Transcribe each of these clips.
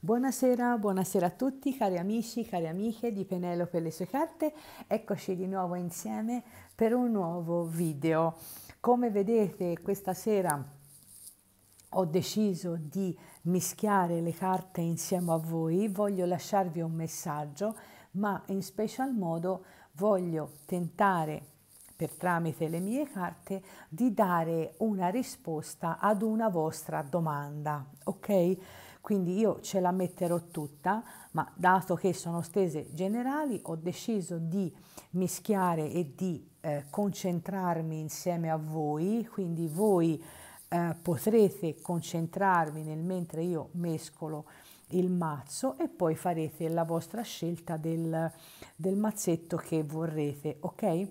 Buonasera, buonasera a tutti cari amici, cari amiche di Penelope e le sue carte, eccoci di nuovo insieme per un nuovo video. Come vedete questa sera ho deciso di mischiare le carte insieme a voi, voglio lasciarvi un messaggio, ma in special modo voglio tentare per tramite le mie carte di dare una risposta ad una vostra domanda, ok? quindi io ce la metterò tutta, ma dato che sono stese generali ho deciso di mischiare e di eh, concentrarmi insieme a voi, quindi voi eh, potrete concentrarvi nel mentre io mescolo il mazzo e poi farete la vostra scelta del, del mazzetto che vorrete, ok?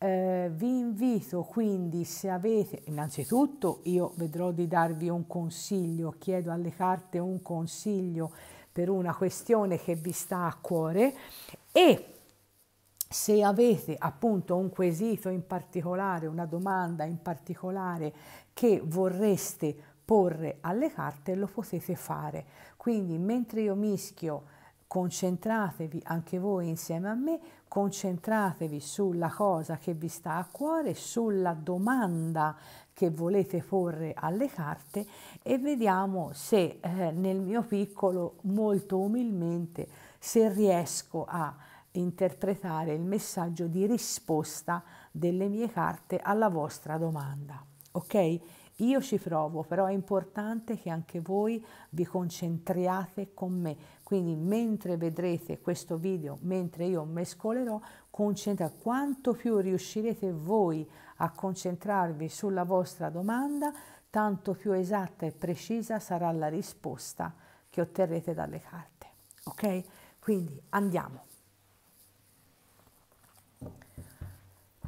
Eh, vi invito quindi se avete, innanzitutto io vedrò di darvi un consiglio, chiedo alle carte un consiglio per una questione che vi sta a cuore e se avete appunto un quesito in particolare, una domanda in particolare che vorreste porre alle carte lo potete fare. Quindi mentre io mischio concentratevi anche voi insieme a me, concentratevi sulla cosa che vi sta a cuore, sulla domanda che volete porre alle carte e vediamo se eh, nel mio piccolo, molto umilmente, se riesco a interpretare il messaggio di risposta delle mie carte alla vostra domanda. Ok? Io ci provo, però è importante che anche voi vi concentriate con me, quindi mentre vedrete questo video, mentre io mescolerò, concentra quanto più riuscirete voi a concentrarvi sulla vostra domanda, tanto più esatta e precisa sarà la risposta che otterrete dalle carte. Ok? Quindi andiamo.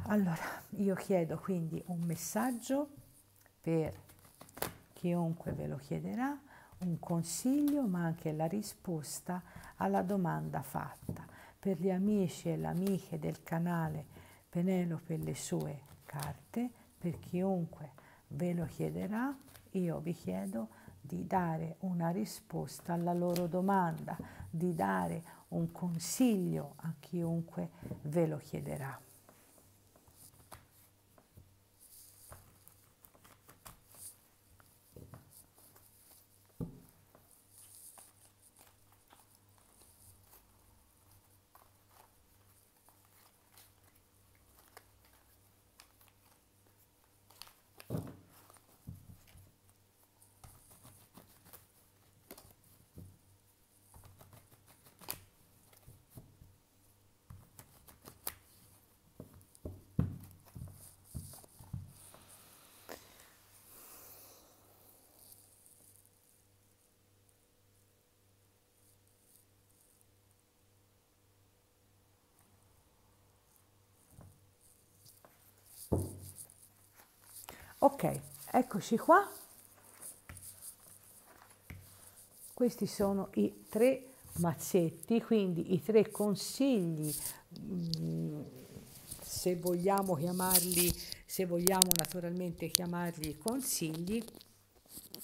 Allora, io chiedo quindi un messaggio per chiunque ve lo chiederà un consiglio ma anche la risposta alla domanda fatta. Per gli amici e le amiche del canale Penelope e le sue carte, per chiunque ve lo chiederà, io vi chiedo di dare una risposta alla loro domanda, di dare un consiglio a chiunque ve lo chiederà. Ok, eccoci qua. Questi sono i tre mazzetti, quindi i tre consigli, mm, se vogliamo chiamarli, se vogliamo naturalmente chiamarli consigli,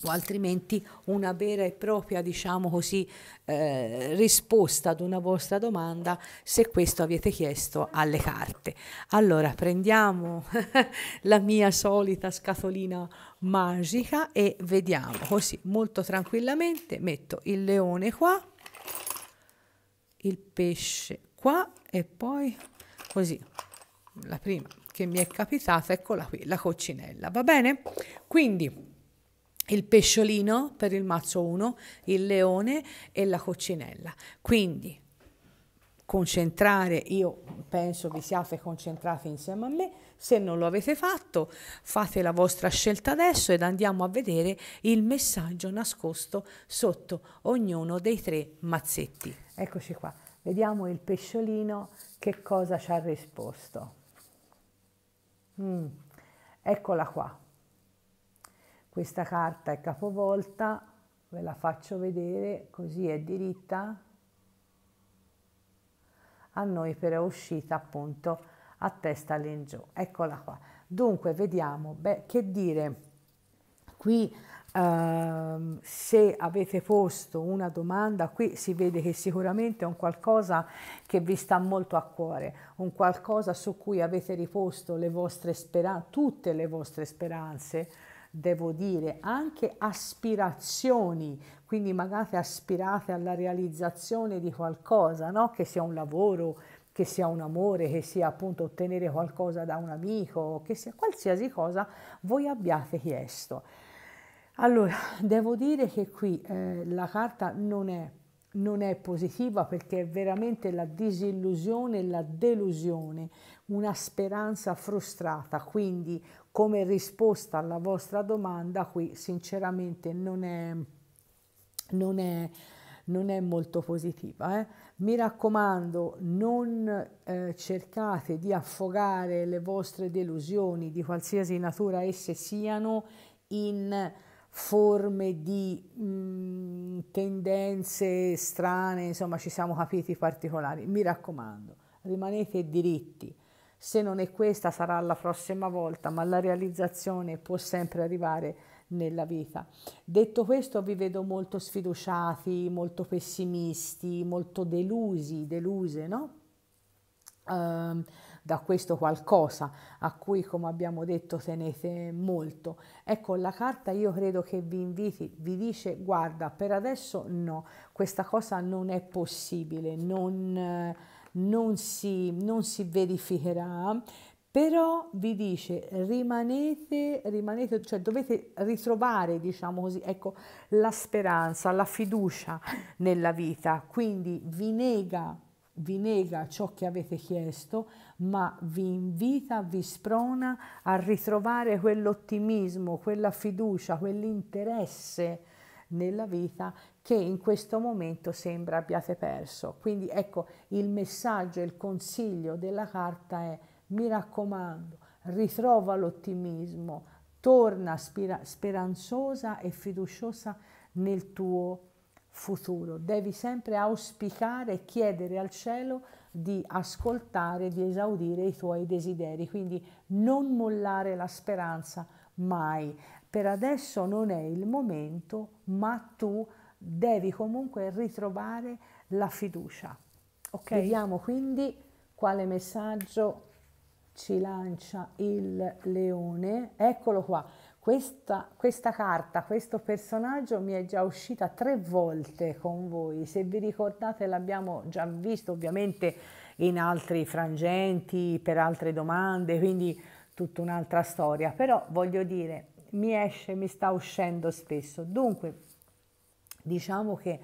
o altrimenti una vera e propria diciamo così, eh, risposta ad una vostra domanda se questo avete chiesto alle carte. Allora prendiamo la mia solita scatolina magica e vediamo così molto tranquillamente metto il leone qua, il pesce qua e poi così la prima che mi è capitata, eccola qui, la coccinella, va bene? Quindi il pesciolino per il mazzo 1, il leone e la coccinella. Quindi concentrare, io penso vi siate concentrati insieme a me, se non lo avete fatto fate la vostra scelta adesso ed andiamo a vedere il messaggio nascosto sotto ognuno dei tre mazzetti. Eccoci qua, vediamo il pesciolino che cosa ci ha risposto. Mm, eccola qua, questa carta è capovolta, ve la faccio vedere, così è diritta. A noi però è uscita appunto a testa all'ingiù. Eccola qua. Dunque vediamo, beh, che dire, qui Uh, se avete posto una domanda qui si vede che sicuramente è un qualcosa che vi sta molto a cuore, un qualcosa su cui avete riposto le vostre speranze, tutte le vostre speranze, devo dire, anche aspirazioni, quindi magari aspirate alla realizzazione di qualcosa, no? che sia un lavoro, che sia un amore, che sia appunto ottenere qualcosa da un amico, che sia qualsiasi cosa voi abbiate chiesto. Allora, devo dire che qui eh, la carta non è, non è positiva perché è veramente la disillusione, la delusione, una speranza frustrata, quindi come risposta alla vostra domanda qui sinceramente non è, non è, non è molto positiva. Eh? Mi raccomando, non eh, cercate di affogare le vostre delusioni di qualsiasi natura esse siano in forme di mh, mm, tendenze strane, insomma ci siamo capiti particolari. Mi raccomando, rimanete diritti se non è questa sarà la prossima volta, ma la realizzazione può sempre arrivare nella vita. Detto questo vi vedo molto sfiduciati, molto pessimisti, molto delusi, deluse, no? Uh, da questo qualcosa a cui, come abbiamo detto, tenete molto. Ecco, la carta io credo che vi inviti, vi dice guarda, per adesso no, questa cosa non è possibile, non non si, non si verificherà, però vi dice rimanete, rimanete, cioè dovete ritrovare, diciamo così, ecco, la speranza, la fiducia nella vita, quindi vi nega, vi nega ciò che avete chiesto, ma vi invita, vi sprona a ritrovare quell'ottimismo, quella fiducia, quell'interesse nella vita che in questo momento sembra abbiate perso. Quindi ecco il messaggio, il consiglio della carta è mi raccomando, ritrova l'ottimismo, torna spira- speranzosa e fiduciosa nel tuo futuro. Devi sempre auspicare e chiedere al cielo di ascoltare, di esaudire i tuoi desideri, quindi non mollare la speranza mai per adesso non è il momento, ma tu devi comunque ritrovare la fiducia. Okay. Vediamo quindi quale messaggio ci lancia il leone. Eccolo qua. Questa, questa, carta, questo personaggio mi è già uscita tre volte con voi. Se vi ricordate l'abbiamo già visto ovviamente in altri frangenti, per altre domande, quindi tutta un'altra storia. Però voglio dire, mi esce, mi sta uscendo spesso. Dunque, diciamo che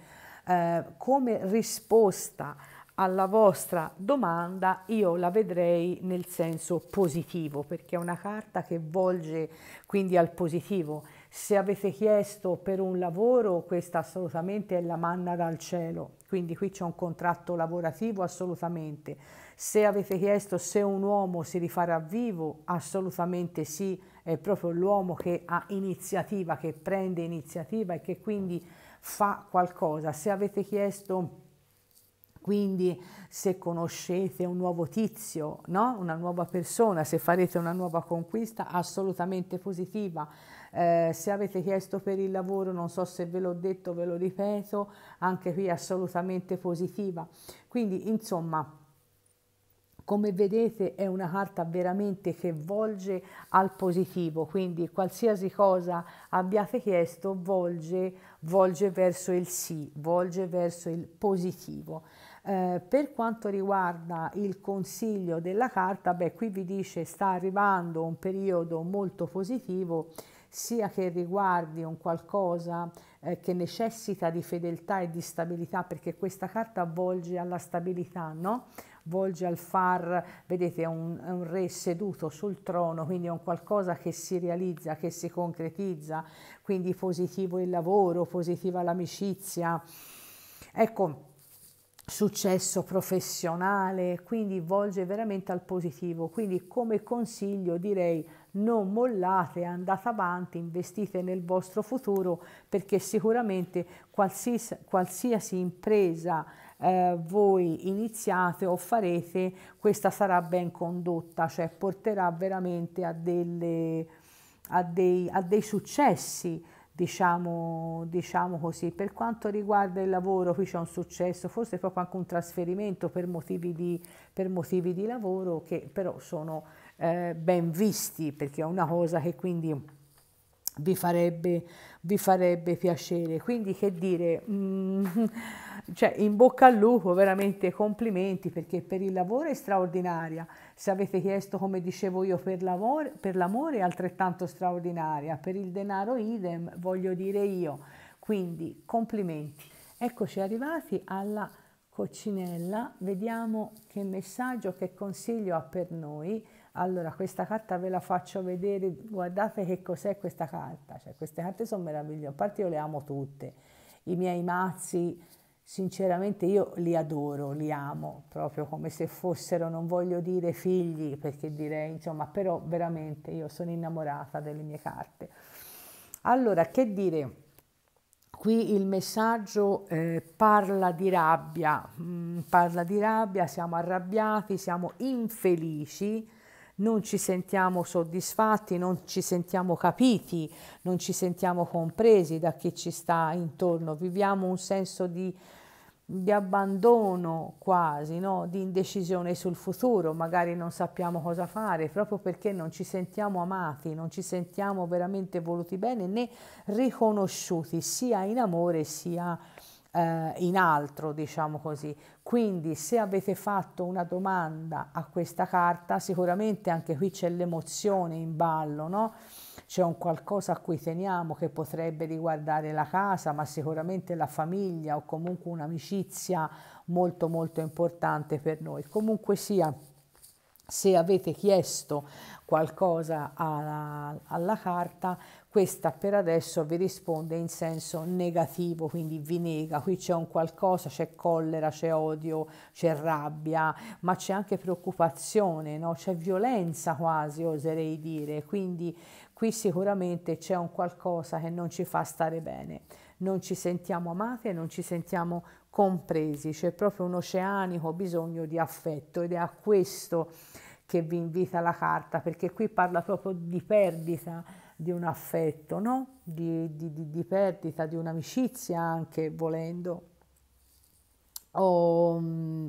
eh, come risposta alla vostra domanda io la vedrei nel senso positivo, perché è una carta che volge quindi al positivo se avete chiesto per un lavoro, questa assolutamente è la manna dal cielo, quindi qui c'è un contratto lavorativo assolutamente. Se avete chiesto se un uomo si rifarà vivo, assolutamente sì, è proprio l'uomo che ha iniziativa, che prende iniziativa e che quindi fa qualcosa. Se avete chiesto quindi se conoscete un nuovo tizio, no? una nuova persona, se farete una nuova conquista assolutamente positiva, eh, se avete chiesto per il lavoro, non so se ve l'ho detto, ve lo ripeto, anche qui assolutamente positiva. Quindi insomma... Come vedete è una carta veramente che volge al positivo, quindi qualsiasi cosa abbiate chiesto volge, volge verso il sì, volge verso il positivo. Eh, per quanto riguarda il consiglio della carta, beh qui vi dice sta arrivando un periodo molto positivo sia che riguardi un qualcosa eh, che necessita di fedeltà e di stabilità, perché questa carta volge alla stabilità, no? volge al far, vedete, è un, un, re seduto sul trono, quindi è un qualcosa che si realizza, che si concretizza, quindi positivo il lavoro, positiva l'amicizia. Ecco, successo professionale, quindi volge veramente al positivo. Quindi come consiglio direi non mollate, andate avanti, investite nel vostro futuro perché sicuramente qualsiasi, qualsiasi impresa eh, voi iniziate o farete, questa sarà ben condotta, cioè porterà veramente a, delle, a, dei, a dei successi diciamo, diciamo così. Per quanto riguarda il lavoro, qui c'è un successo, forse proprio anche un trasferimento per motivi di, per motivi di lavoro che però sono eh, ben visti perché è una cosa che quindi vi farebbe, vi farebbe piacere. Quindi che dire, mm, cioè, in bocca al lupo, veramente complimenti perché per il lavoro è straordinaria se avete chiesto, come dicevo io, per, l'amore, per l'amore è altrettanto straordinaria, per il denaro idem, voglio dire io. Quindi complimenti. Eccoci arrivati alla coccinella, vediamo che messaggio, che consiglio ha per noi. Allora, questa carta ve la faccio vedere, guardate che cos'è questa carta, cioè queste carte sono meravigliose, a parte io le amo tutte, i miei mazzi Sinceramente io li adoro, li amo, proprio come se fossero, non voglio dire figli, perché direi, insomma, però veramente io sono innamorata delle mie carte. Allora, che dire? Qui il messaggio eh, parla di rabbia, mm, parla di rabbia, siamo arrabbiati, siamo infelici, non ci sentiamo soddisfatti, non ci sentiamo capiti, non ci sentiamo compresi da chi ci sta intorno, viviamo un senso di, di abbandono quasi, no? di indecisione sul futuro, magari non sappiamo cosa fare, proprio perché non ci sentiamo amati, non ci sentiamo veramente voluti bene né riconosciuti sia in amore sia in eh, in altro, diciamo così. Quindi se avete fatto una domanda a questa carta, sicuramente anche qui c'è l'emozione in ballo, no? C'è un qualcosa a cui teniamo che potrebbe riguardare la casa, ma sicuramente la famiglia o comunque un'amicizia molto molto importante per noi. Comunque sia, se avete chiesto qualcosa alla, alla, carta, questa per adesso vi risponde in senso negativo, quindi vi nega, qui c'è un qualcosa, c'è collera, c'è odio, c'è rabbia, ma c'è anche preoccupazione, no? c'è violenza quasi, oserei dire, quindi qui sicuramente c'è un qualcosa che non ci fa stare bene, non ci sentiamo amate, non ci sentiamo compresi, c'è proprio un oceanico bisogno di affetto ed è a questo che vi invita la carta, perché qui parla proprio di perdita di un affetto, no? di, di, di, di perdita di un'amicizia anche volendo. O, mm,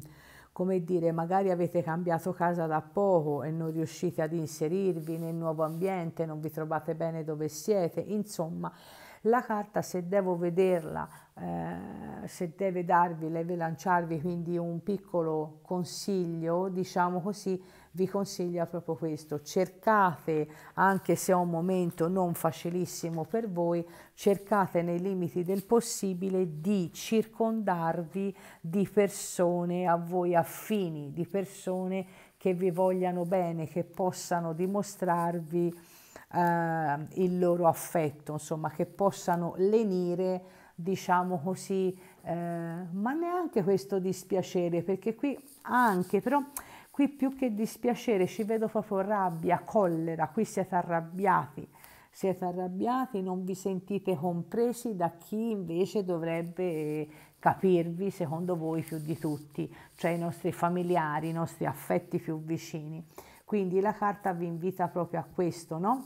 come dire, magari avete cambiato casa da poco e non riuscite ad inserirvi nel nuovo ambiente, non vi trovate bene dove siete, insomma la carta se devo vederla, eh, se deve darvi, deve lanciarvi quindi un piccolo consiglio, diciamo così, vi consiglia proprio questo. Cercate, anche se è un momento non facilissimo per voi, cercate nei limiti del possibile di circondarvi di persone a voi affini, di persone che vi vogliano bene, che possano dimostrarvi eh, il loro affetto, insomma, che possano lenire, diciamo così, eh, ma neanche questo dispiacere, perché qui anche, però qui più che dispiacere ci vedo proprio rabbia, collera, qui siete arrabbiati, siete arrabbiati, non vi sentite compresi da chi invece dovrebbe capirvi secondo voi più di tutti, cioè i nostri familiari, i nostri affetti più vicini. Quindi la carta vi invita proprio a questo, no?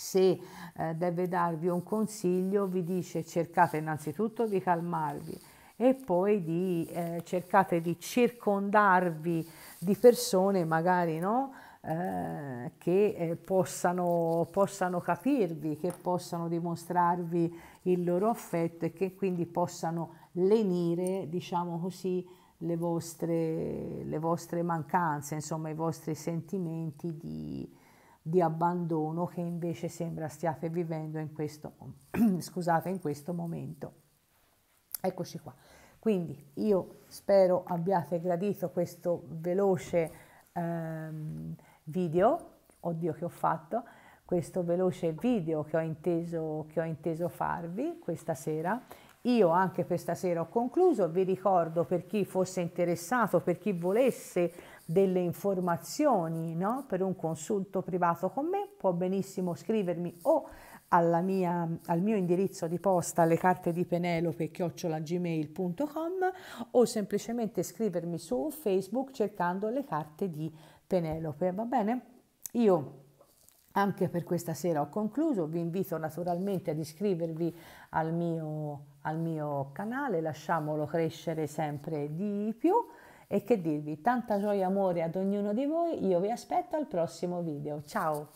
se eh, deve darvi un consiglio vi dice cercate innanzitutto di calmarvi e poi di, eh, cercate di circondarvi di persone magari no? Eh, che eh, possano, possano, capirvi, che possano dimostrarvi il loro affetto e che quindi possano lenire, diciamo così, le vostre, le vostre mancanze, insomma i vostri sentimenti di, di abbandono che invece sembra stiate vivendo in questo, scusate, in questo momento. Eccoci qua. Quindi io spero abbiate gradito questo veloce ehm, video, oddio che ho fatto, questo veloce video che ho, inteso, che ho inteso farvi questa sera. Io anche questa sera ho concluso, vi ricordo per chi fosse interessato, per chi volesse delle informazioni no? per un consulto privato con me, può benissimo scrivermi o mia, al mio indirizzo di posta le carte di Penelope chiocciolagmail.com o semplicemente scrivermi su Facebook cercando le carte di Penelope, va bene? Io anche per questa sera ho concluso, vi invito naturalmente ad iscrivervi al mio, al mio canale, lasciamolo crescere sempre di più. E che dirvi, tanta gioia e amore ad ognuno di voi, io vi aspetto al prossimo video, ciao!